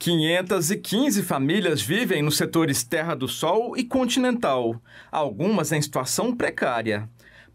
515 famílias vivem nos setores Terra do Sol e Continental, algumas em situação precária.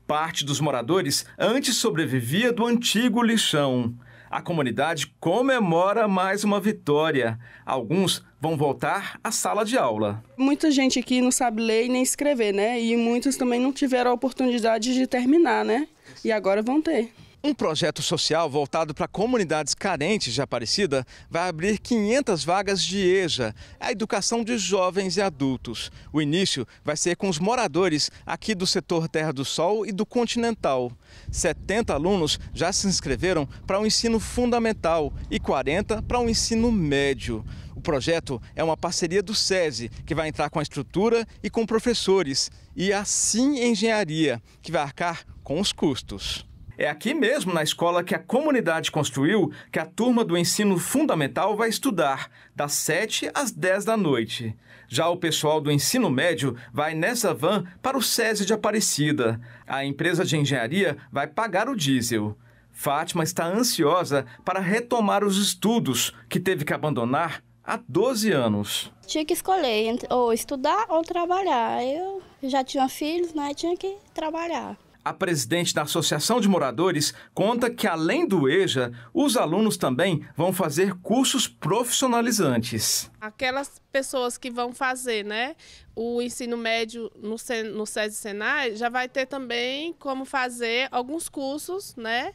Parte dos moradores antes sobrevivia do antigo lixão. A comunidade comemora mais uma vitória. Alguns vão voltar à sala de aula. Muita gente aqui não sabe ler e nem escrever, né? E muitos também não tiveram a oportunidade de terminar, né? E agora vão ter. Um projeto social voltado para comunidades carentes de Aparecida vai abrir 500 vagas de EJA, a educação de jovens e adultos. O início vai ser com os moradores aqui do setor Terra do Sol e do Continental. 70 alunos já se inscreveram para o um ensino fundamental e 40 para o um ensino médio. O projeto é uma parceria do SESI, que vai entrar com a estrutura e com professores, e assim Engenharia, que vai arcar com os custos. É aqui mesmo, na escola que a comunidade construiu, que a turma do ensino fundamental vai estudar, das 7 às 10 da noite. Já o pessoal do ensino médio vai nessa van para o SESI de Aparecida. A empresa de engenharia vai pagar o diesel. Fátima está ansiosa para retomar os estudos que teve que abandonar há 12 anos. Tinha que escolher entre ou estudar ou trabalhar. Eu já tinha filhos, né? Tinha que trabalhar. A presidente da Associação de Moradores conta que, além do EJA, os alunos também vão fazer cursos profissionalizantes. Aquelas pessoas que vão fazer né, o ensino médio no, no SESI Senai já vai ter também como fazer alguns cursos né,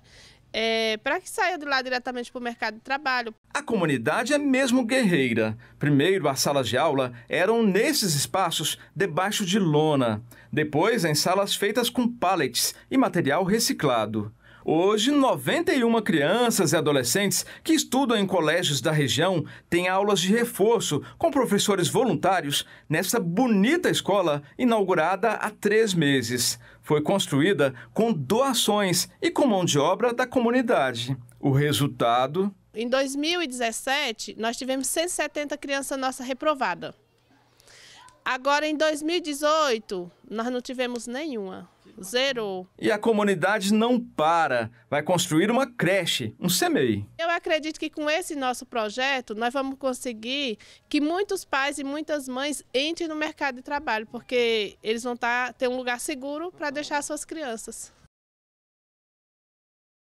é, para que saia de lá diretamente para o mercado de trabalho. A comunidade é mesmo guerreira. Primeiro, as salas de aula eram nesses espaços debaixo de lona, depois, em salas feitas com pallets e material reciclado. Hoje, 91 crianças e adolescentes que estudam em colégios da região têm aulas de reforço com professores voluntários nessa bonita escola inaugurada há três meses. Foi construída com doações e com mão de obra da comunidade. O resultado. Em 2017, nós tivemos 170 crianças nossa reprovada. Agora em 2018, nós não tivemos nenhuma. Zerou. E a comunidade não para. Vai construir uma creche, um CMEI. Eu acredito que com esse nosso projeto nós vamos conseguir que muitos pais e muitas mães entrem no mercado de trabalho, porque eles vão tá, ter um lugar seguro para deixar suas crianças.